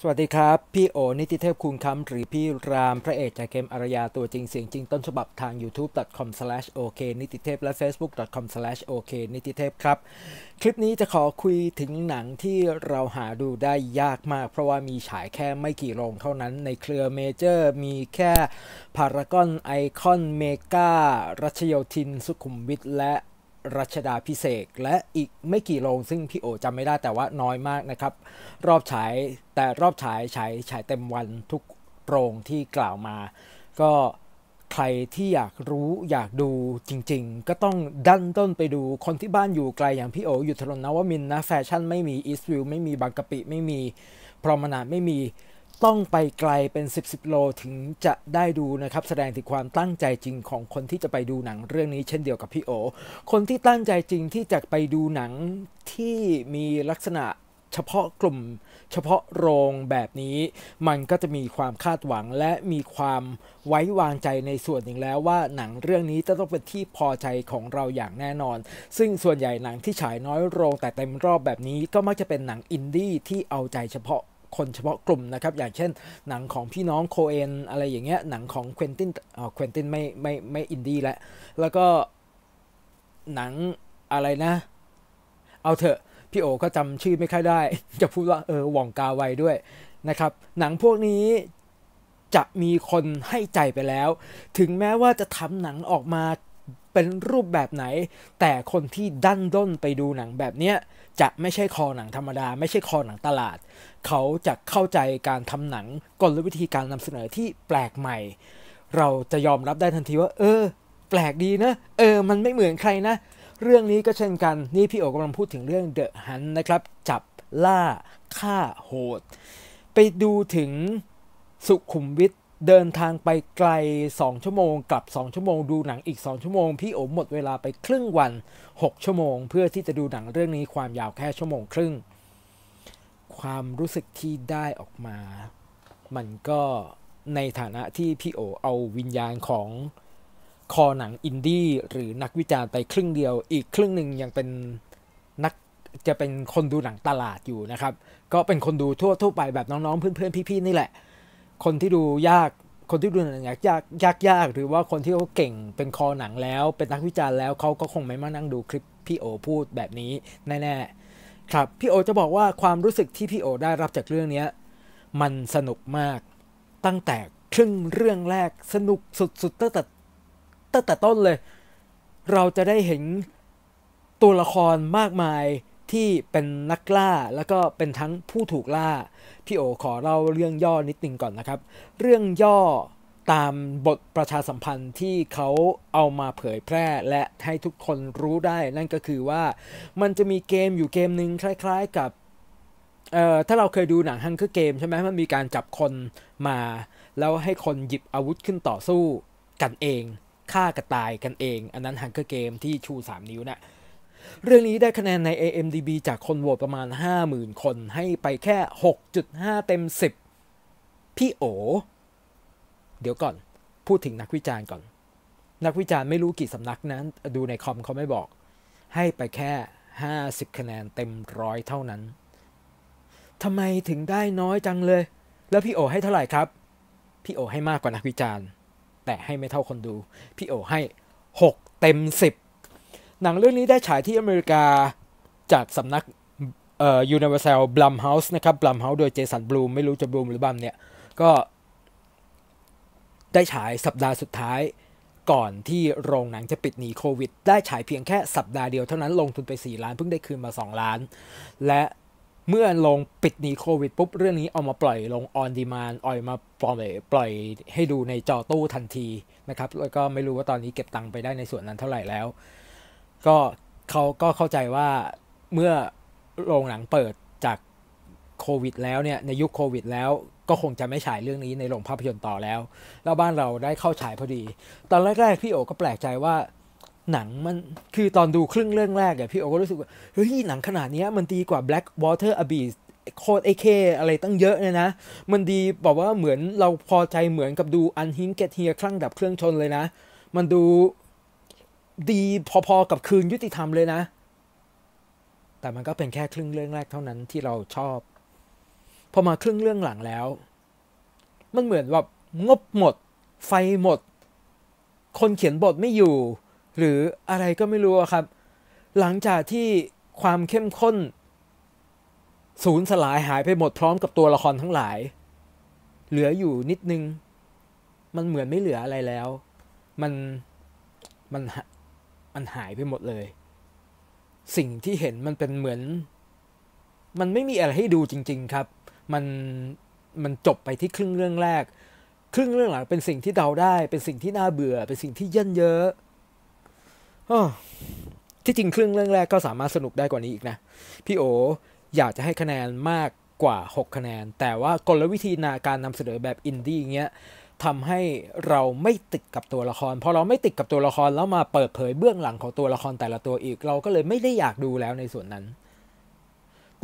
สวัสดีครับ พี่โอ นิติเทพคุณคำหรือพี่ราม พระเอกจากเกมอารยาตัวจริงเสียงจริงต้นฉบับทาง youtube.com/ok นิติเทพและ facebook.com/ok นิติเทพครับ คลิปนี้จะขอคุยถึงหนังที่เราหาดูได้ยากมาก เพราะว่ามีฉายแค่ไม่กี่โรงเท่านั้นในเครือเมเจอร์ มีแค่พารากอนไอคอนเมการัชโยทินสุขุมวิทและรัชดาพิเศษและอีกไม่กี่โรง ซึ่งพี่โอจำไม่ได้แต่ว่าน้อยมากนะครับ รอบฉายแต่รอบฉายฉายฉายเต็มวันทุกโรงที่กล่าวมา ก็ใครที่อยากรู้อยากดูจริงๆ ก็ต้องดันต้นไปดูคนที่บ้านอยู่ไกลอย่างพี่โออยู่ถนนนวมินนะแฟชั่นไม่มีอีสต์วิวไม่มีบางกะปิ ไม่มีพรอมนาดไม่มีต้องไปไกลเป็น 10บสโลถึงจะได้ดูนะครับแสดงถึงความตั้งใจจริงของคนที่จะไปดูหนังเรื่องนี้ เช่นเดียวกับพี่โอคนที่ตั้งใจจริงที่จะไปดูหนังที่มีลักษณะเฉพาะกลุ่มเฉพาะโรงแบบนี้ มันก็จะมีความคาดหวังและมีความไว้วางใจในส่วนหนึ่งแล้วว่าหนังเรื่องนี้จะต้องเป็นที่พอใจของเราอย่างแน่นอน ซึ่งส่วนใหญ่หนังที่ฉายน้อยโรง แต่เต็มรอบแบบนี้ก็มักจะเป็นหนังอินดี้ที่เอาใจเฉพาะคนเฉพาะกลุ่มนะครับอย่างเช่น หนังของพี่น้อง โคเอน อะไรอย่างเงี้ย หนังของเควินตินอเควินตินไม่ไม่ไม่อินดี้แล้วแล้วก็หนังอะไรนะ เอาเถอะ พี่โอก็จำชื่อไม่ค่อยได้ จะพูดว่า เออว่องกาไวด้วยนะครับหนังพวกนี้จะมีคนให้ใจไปแล้ว ถึงแม้ว่าจะทำหนังออกมาเป็นรูปแบบไหนแต่คนที่ดันด้นไปดูหนังแบบเนี้ยจะไม่ใช่คอหนังธรรมดาไม่ใช่คอหนังตลาด เขาจะเข้าใจการทำหนังกลวิธีการนำเสนอที่แปลกใหม่ เราจะยอมรับได้ทันทีว่า เออ แปลกดีนะ เออ มันไม่เหมือนใครนะ เรื่องนี้ก็เช่นกันนี่พี่โอกำลังพูดถึงเรื่องเดอะฮันนะครับ จับล่าฆ่าโหดไปดูถึงสุขุมวิทเดินทางไปไกล 2 ชั่วโมงกลับ 2 ชั่วโมงดูหนังอีก 2 ชั่วโมงพี่โอมหมดเวลาไป ครึ่งวัน 6 ชั่วโมง เพื่อที่จะดูหนังเรื่องนี้ความยาวแค่ชั่วโมงครึ่ง ความรู้สึกที่ได้ออกมา มันก็ในฐานะที่พี่โอเอาวิญญาณของคอหนังอินดี้ หรือนักวิจารณ์ไปครึ่งเดียว อีกครึ่งหนึ่งยังเป็นนักจะเป็นคนดูหนังตลาดอยู่นะครับก็เป็นคนดูทั่วทั่วไปแบบน้องๆเพื่อนๆพี่ๆ นี่แหละคนที่ดูยาก คนที่ดูหนังยากยากยากยาก หรือว่าคนที่เขาเก่งเป็นคอหนังแล้ว เป็นนักวิจารณ์แล้วเขาก็คงไม่มานั่งดูคลิปพี่โอพูดแบบนี้แน่ๆครับพี่โอจะบอกว่าความรู้สึกที่พี่โอ ได้รับจากเรื่องนี้ มันสนุกมากตั้งแต่ครึ่งเรื่องแรกสนุกสุดๆตั้งแต่ตั้งแต่ต้นเลย เราจะได้เห็นตัวละครมากมายที่เป็นนักล่า แล้วก็เป็นทั้งผู้ถูกล่า พี่โอขอเล่าเรื่องย่อนิดนึงก่อนนะครับ เรื่องย่อตามบทประชาสัมพันธ์ที่เขาเอามาเผยแพร่ และให้ทุกคนรู้ได้ นั่นก็คือว่ามันจะมีเกมอยู่เกมหนึ่งคล้ายๆกับเอ่อถ้าเราเคยดูหนังฮังคือเกมใช่ไหมมันมีการจับคนมา แล้วให้คนหยิบอาวุธขึ้นต่อสู้กันเองฆ่ากันตายกันเอง อันนั้นฮังเกอร์เกมที่ชู 3 นิ้วนะ่ะเรื่องนี้ได้คะแนนใน AMDB จากคนโหวตประมาณ 50,000 คน ให้ไปแค่ 6.5 เต็ม 10พี่โอเดี๋ยวก่อนพูดถึงนักวิจารณ์ก่อน นักวิจารณ์ไม่รู้กี่สำนักนั้น ดูในคอมเขาไม่บอก ให้ไปแค่ 50 คะแนนเต็มร้อยเท่านั้นทำไมถึงได้น้อยจังเลย แล้วพี่โอให้เท่าไหร่ครับพี่โอให้มากกว่านักวิจารณ์แต่ให้ไม่เท่าคนดูพี่โอให้ 6 เต็ม 10หนังเรื่องนี้ได้ฉายที่อเมริกาจากสำนักเอ่อ Universal Blumhouse นะครับ Blumhouse โดยเจสันบลูมไม่รู้จะบลูมหรือบัมเนี่ย ก็ได้ฉายสัปดาห์สุดท้ายก่อนที่โรงหนังจะปิดหนีโควิด ได้ฉายเพียงแค่สัปดาห์เดียวเท่านั้นลงทุนไป 4 ล้านเพิ่งได้คืนมา 2 ล้าน และเมื่อลงปิดหนีโควิดปุ๊บ เรื่องนี้เอามาปล่อยลงออนดีมานออยมาปล่อยปล่อยให้ดูในจอตู้ทันทีนะครับ แล้วก็ไม่รู้ว่าตอนนี้เก็บตังค์ไปได้ในส่วนนั้นเท่าไหร่แล้วก็เขาก็เข้าใจว่าเมื่อโรงหนังเปิดจากโควิดแล้วเนี่ย ในยุคโควิดแล้วก็คงจะไม่ฉายเรื่องนี้ในโรงภาพยนตร์ต่อแล้ว แล้วบ้านเราได้เข้าฉายพอดี ตอนแรกๆ พี่โอก็แปลกใจว่า หนังมันคือตอนดูครึ่งเรื่องแรกเนี่ยพี่โอก็รู้สึกว่าเฮ้ยหนังขนาดนี้มันดีกว่า Black Water Abyss โคดเอเคอะไรตั้งเยอะเนี่ยนะ มันดีบอกว่าเหมือนเราพอใจเหมือนกับดูอันฮิงเกตเฮียคลั่งดับเครื่องชนเลยนะ มันดูดีพอๆกับคืนยุติธรรมเลยนะ แต่มันก็เป็นแค่ครึ่งเรื่องแรกเท่านั้นที่เราชอบ พอมาครึ่งเรื่องหลังแล้ว มันเหมือนแบบงบหมด ไฟหมด คนเขียนบทไม่อยู่ หรืออะไรก็ไม่รู้ครับ หลังจากที่ความเข้มข้นสูญสลายหายไปหมดพร้อมกับตัวละครทั้งหลาย เหลืออยู่นิดนึง มันเหมือนไม่เหลืออะไรแล้ว มันมันมันหายไปหมดเลย สิ่งที่เห็นมันเป็นเหมือน มันไม่มีอะไรให้ดูจริง ๆ ครับ มัน มันจบไปที่ครึ่งเรื่องแรก ครึ่งเรื่องหลังเป็นสิ่งที่เดาได้ เป็นสิ่งที่น่าเบื่อ เป็นสิ่งที่เย่นเยอะที่จริงครึ่งเรื่องแรกก็สามารถสนุกได้กว่านี้อีกนะ พี่โออยากจะให้คะแนนมากกว่า 6 คะแนน แต่ว่ากลวิธีนาการนำเสนอแบบอินดี้เงี้ยทำให้เราไม่ติดกับตัวละครพอเราไม่ติดกับตัวละครแล้วมาเปิดเผยเบื้องหลังของตัวละครแต่ละตัวอีกเราก็เลยไม่ได้อยากดูแล้วในส่วนนั้น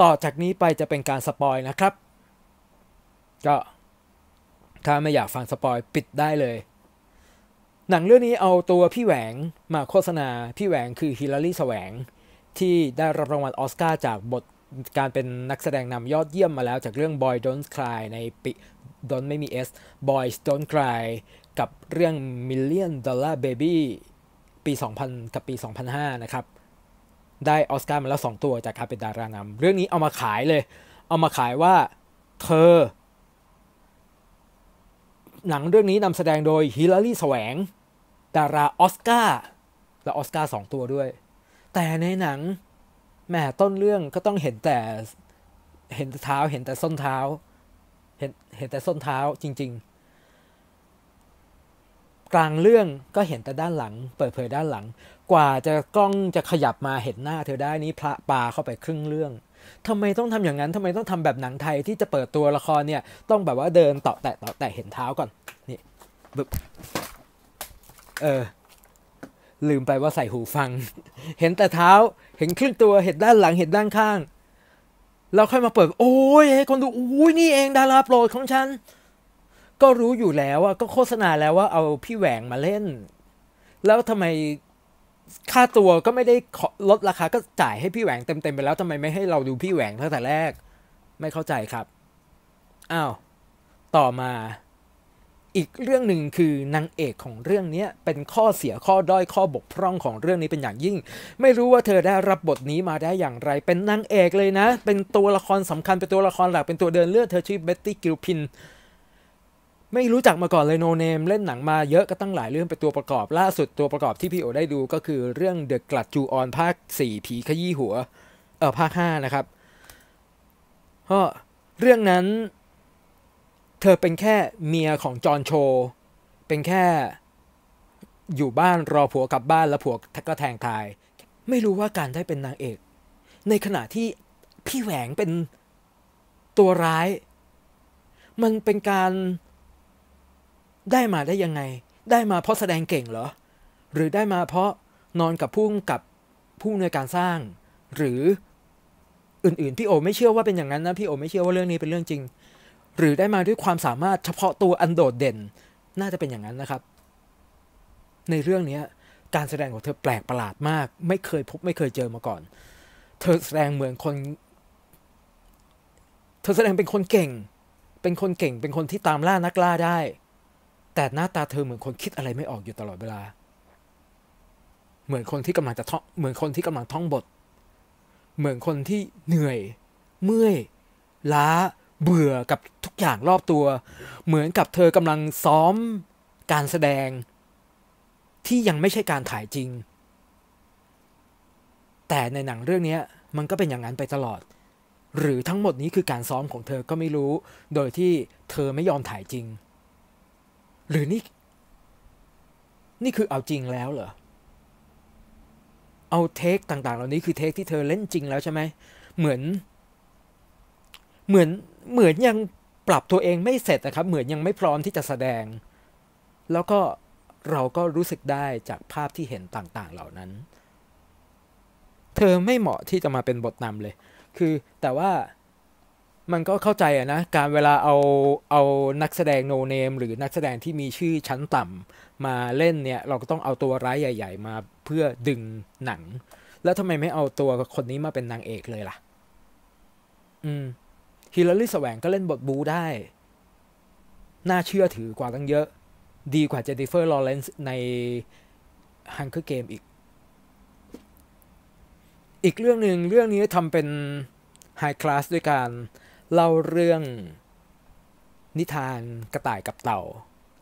ต่อจากนี้ไปจะเป็นการสปอยนะครับก็ถ้าไม่อยากฟังสปอยปิดได้เลย หนังเรื่องนี้เอาตัวพี่แหวงมาโฆษณาพี่แหวงคือฮิลลารีแสวง ที่ได้รับรางวัลอสการ์จากบทการเป็นนักแสดงนำยอดเยี่ยมมาแล้ว จากเรื่อง Boy Don't Cry ในปี Don't ไม่มี S Boys Don't Cry กับเรื่อง Million Dollar Baby ปี 2000 กับปี 2005 นะครับ ได้ออสการ์มาแล้ว 2 ตัวจากการเป็นดารานำเรื่องนี้เอามาขายเลย เอามาขายว่า เธอ หนังเรื่องนี้นำแสดงโดยฮิลลารีแสวง ดาราออสการ์และออสการ์สองตัวด้วย แต่ในหนังแหมต้นเรื่องก็ต้องเห็นแต่เห็นแต่เท้าเห็นแต่ส้นเท้าเห็นเห็นแต่ส้นเท้าจริงๆ กลางเรื่องก็เห็นแต่ด้านหลัง เปิดเผยด้านหลัง กว่าจะกล้องจะขยับมาเห็นหน้าเธอได้นี้พระปาเข้าไปครึ่งเรื่องทำไมต้องทำอย่างนั้นทำไมต้องทำแบบหนังไทยที่จะเปิดตัวละครเนี่ยต้องแบบว่าเดินต่อแตะต่อแตะเห็นเท้าก่อนนี่บึบเออ ลืมไปว่าใส่หูฟัง เห็นแต่เท้าเห็นครึ่งตัวเห็นด้านหลังเห็นด้านข้างเราค่อยมาเปิด โอ้ยให้คนดูอุ้ยนี่เองดาราโปรดของฉันก็รู้อยู่แล้วอะก็โฆษณาแล้วว่าเอาพี่แหวงมาเล่น แล้วทำไมค่าตัวก็ไม่ได้ลดราคาก็จ่ายให้พี่แหวงเต็มๆไปแล้วทำไมไม่ให้เราดูพี่แหวงตั้งแต่แรก ไม่เข้าใจครับอ้าว ต่อมาอีกเรื่องหนึ่งคือนางเอกของเรื่องนี้เป็นข้อเสียข้อด้อยข้อบกพร่องของเรื่องนี้เป็นอย่างยิ่ง ไม่รู้ว่าเธอได้รับบทนี้มาได้อย่างไร เป็นนางเอกเลยนะ เป็นตัวละครสำคัญเป็นตัวละครหลักเป็นตัวเดินเลือดเธอชื่อเบ็ตตี้กิลพินไม่รู้จักมาก่อนเลยโนเนม เล่นหนังมาเยอะก็ตั้งหลายเรื่องเป็นตัวประกอบล่าสุดตัวประกอบที่พี่โอได้ดูก็คือเรื่องเดอะกลัดจูออนภาค4ผีขยี้หัวเออภาค5นะครับเรื่องนั้นเธอเป็นแค่เมียของจอนโช เป็นแค่อยู่บ้าน รอผัวกลับบ้านแล้วผัวก็แทงตาย ไม่รู้ว่าการได้เป็นนางเอก ในขณะที่พี่แหวงเป็นตัวร้าย มันเป็นการได้มาได้ยังไง ได้มาเพราะแสดงเก่งเหรอ หรือได้มาเพราะนอนกับผู้กับผู้ในการสร้าง หรืออื่นๆพี่โอไม่เชื่อว่าเป็นอย่างนั้นนะพี่โอไม่เชื่อว่าเรื่องนี้เป็นเรื่องจริงหรือได้มาด้วยความสามารถเฉพาะตัวอันโดดเด่น น่าจะเป็นอย่างนั้นนะครับ ในเรื่องนี้การแสดงของเธอแปลกประหลาดมาก ไม่เคยพบ ไม่เคยเจอมาก่อน เธอแสดงเหมือนคน เธอแสดงเป็นคนเก่ง เป็นคนเก่งเป็นคนที่ตามล่านักล่าได้ แต่หน้าตาเธอเหมือนคนคิดอะไรไม่ออกอยู่ตลอดเวลา เหมือนคนที่กำลังจะท่องเหมือนคนที่กำลังท่องบท เหมือนคนที่เหนื่อย เมื่อยล้าเบื่อกับทุกอย่างรอบตัว เหมือนกับเธอกำลังซ้อม การแสดงที่ยังไม่ใช่การถ่ายจริง แต่ในหนังเรื่องนี้มันก็เป็นอย่างนั้นไปตลอด หรือทั้งหมดนี้คือการซ้อมของเธอก็ไม่รู้ โดยที่เธอไม่ยอมถ่ายจริง หรือนี่ นี่คือเอาจริงแล้วเหรอเอาเทคต่าง ๆ เหล่านี้คือเทคที่เธอเล่นจริงแล้วใช่ไหมเหมือนเหมือนเหมือนยังปรับตัวเองไม่เสร็จนะครับ เหมือนยังไม่พร้อมที่จะแสดง แล้วก็เราก็รู้สึกได้จากภาพที่เห็นต่าง ๆ เหล่านั้น เธอไม่เหมาะที่จะมาเป็นบทนำเลย คือแต่ว่ามันก็เข้าใจอะนะ การเวลาเอาเอานักแสดงโนเนม หรือนักแสดงที่มีชื่อชั้นต่ำมาเล่นเนี่ย เราก็ต้องเอาตัวร้ายใหญ่ๆมาเพื่อดึงหนัง แล้วทำไมไม่เอาตัวคนนี้มาเป็นนางเอกเลยล่ะ อืมฮิลลารีแสวงก็เล่นบทบูได้ น่าเชื่อถือกว่าตั้งเยอะ ดีกว่าเจนิเฟอร์ลอเรนซ์ในฮันเกอร์เกมอีก อีกเรื่องหนึ่งเรื่องนี้ทำเป็นไฮคลาสด้วยการเล่าเรื่องนิทานกระต่ายกับเต่า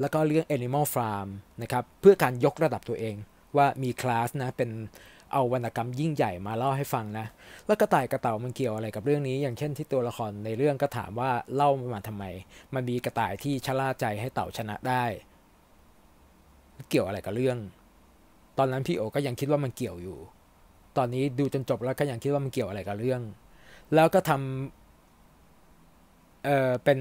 แล้วก็เรื่อง Animal Farm นะครับเพื่อการยกระดับตัวเอง ว่ามีคลาสนะเป็นเอาวรรณกรรมยิ่งใหญ่มาเล่าให้ฟังนะ แล้วกระต่ายกระเต่ามันเกี่ยวอะไรกับเรื่องนี้ อย่างเช่นที่ตัวละครในเรื่องก็ถามว่าเล่ามาทำไมมันมีกระต่ายที่ชะล่าใจให้เต่าชนะได้ เกี่ยวอะไรกับเรื่อง ตอนนั้น พี่โอก็ยังคิดว่ามันเกี่ยวอยู่ ตอนนี้ดูจนจบแล้วก็ยังคิดว่ามันเกี่ยวอะไรกับเรื่อง แล้วก็ทำเออเป็น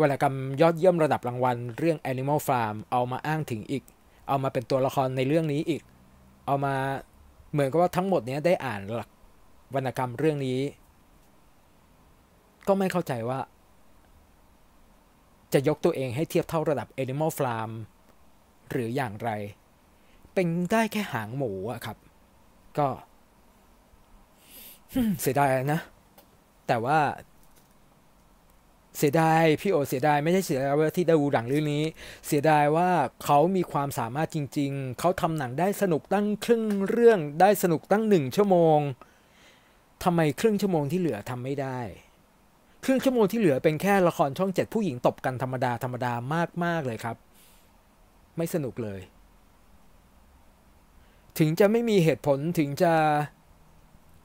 วรรณกรรมยอดเยี่ยมระดับรางวัล เรื่อง Animal Farm เอามาอ้างถึงอีก เอามาเป็นตัวละครในเรื่องนี้อีก เอามาเหมือนกับว่าทั้งหมดเนี้ยได้อ่านหลักวรรณกรรมเรื่องนี้ ก็ไม่เข้าใจว่า จะยกตัวเองให้เทียบเท่าระดับ Animal Farm หรืออย่างไร เป็นได้แค่หางหมูอะครับ ก็ เสียดายนะ แต่ว่าเสียดายพี่โอเสียดายไม่ใช่เสียดายว่าที่ได้ดูหนังเรื่องนี้ เสียดายว่าเขามีความสามารถจริงๆ เขาทำหนังได้สนุกตั้งครึ่งเรื่องได้สนุกตั้งหนึ่งชั่วโมง ทำไมครึ่งชั่วโมงที่เหลือทำไม่ได้ครึ่งชั่วโมงที่เหลือเป็นแค่ละครช่องเจ็ดผู้หญิงตบกันธรรมดาธรรมดามาก ๆเลยครับ ไม่สนุกเลย ถึงจะไม่มีเหตุผลถึงจะ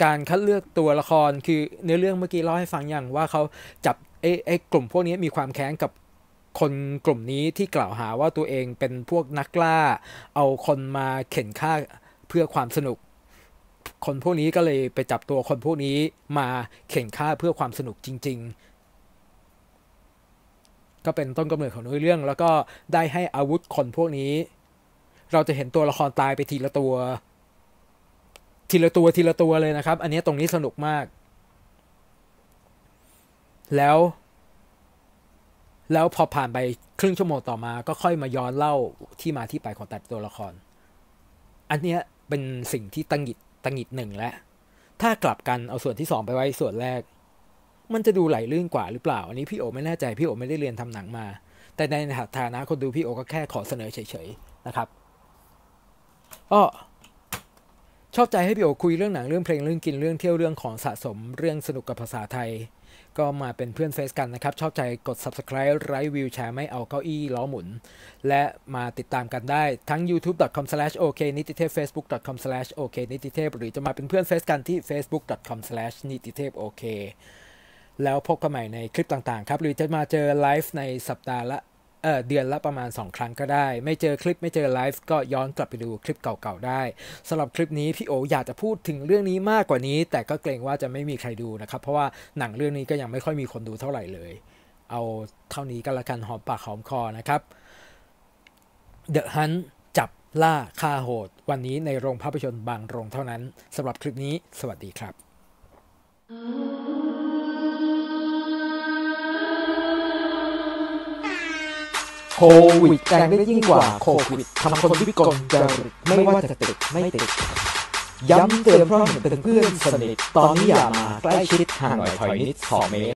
การคัดเลือกตัวละครคือเนื้อเรื่องเมื่อกี้เล่าให้ฟังอย่างว่าเขาจับไอ้ไอ้กลุ่มพวกนี้มีความแค้นกับคนกลุ่มนี้ที่กล่าวหาว่าตัวเองเป็นพวกนักล่าเอาคนมาเข็นฆ่าเพื่อความสนุก คนพวกนี้ก็เลยไปจับตัวคนพวกนี้มาเข็นฆ่าเพื่อความสนุกจริง ๆ ก็เป็นต้นกำเนิดของเรื่อง แล้วก็ได้ให้อาวุธคนพวกนี้ เราจะเห็นตัวละครตายไปทีละตัว ทีละตัวทีละตัวเลยนะครับ อันนี้ตรงนี้สนุกมากแล้ว แล้วพอผ่านไปครึ่งชั่วโมงต่อมา ก็ค่อยมาย้อนเล่าที่มาที่ไปของแต่ตัวละคร อันเนี้ยเป็นสิ่งที่ตังหิดตังหิดหนึ่งแล้ว ถ้ากลับกันเอาส่วนที่สองไปไว้ส่วนแรก มันจะดูไหลลื่นกว่าหรือเปล่า อันนี้พี่โอ ไม่แน่ใจพี่โอไม่ได้เรียนทำหนังมา แต่ในฐานะคนดูพี่โอก็แค่ขอเสนอเฉยๆนะครับ ก็ชอบใจให้พี่โอคุยเรื่องหนังเรื่องเพลงเรื่องกินเรื่องเที่ยวเรื่องของสะสมเรื่องสนุกกับภาษาไทยก็มาเป็นเพื่อนเฟซกันนะครับ ชอบใจกด subscribe ไลค์วิวแชร์ไม่เอาเก้าอี้ล้อหมุน และมาติดตามกันได้ทั้ง youtube.com/oknititep facebook.com/oknititep หรือจะมาเป็นเพื่อนเฟซกันที่ facebook.com/nititepok แล้วพบกันใหม่ในคลิปต่างๆครับหรือจะมาเจอไลฟ์ในสัปดาห์ละเดือนละประมาณ 2 ครั้งก็ได้ ไม่เจอคลิปไม่เจอไลฟ์ก็ย้อนกลับไปดูคลิปเก่าๆได้สำหรับคลิปนี้พี่โออยากจะพูดถึงเรื่องนี้มากกว่านี้ แต่ก็เกรงว่าจะไม่มีใครดูนะครับ เพราะว่าหนังเรื่องนี้ก็ยังไม่ค่อยมีคนดูเท่าไหร่เลย เอาเท่านี้ก็แล้วกันหอมปากหอมคอนะครับ The Hunt จับล่าฆ่าโหด วันนี้ในโรงภาพยนตร์บางโรงเท่านั้นสำหรับคลิปนี้สวัสดีครับ Oh. โควิดแกงได้ยิ่งกว่าโควิดทำคนวิกลจริตไม่ว่าจะติดไม่ติดย้ำเตือนเพราะเห็นเป็นเพื่อนสนิท ตอนนี้อย่ามาใกล้ชิดห่างหน่อยถอยนิดสองเมตร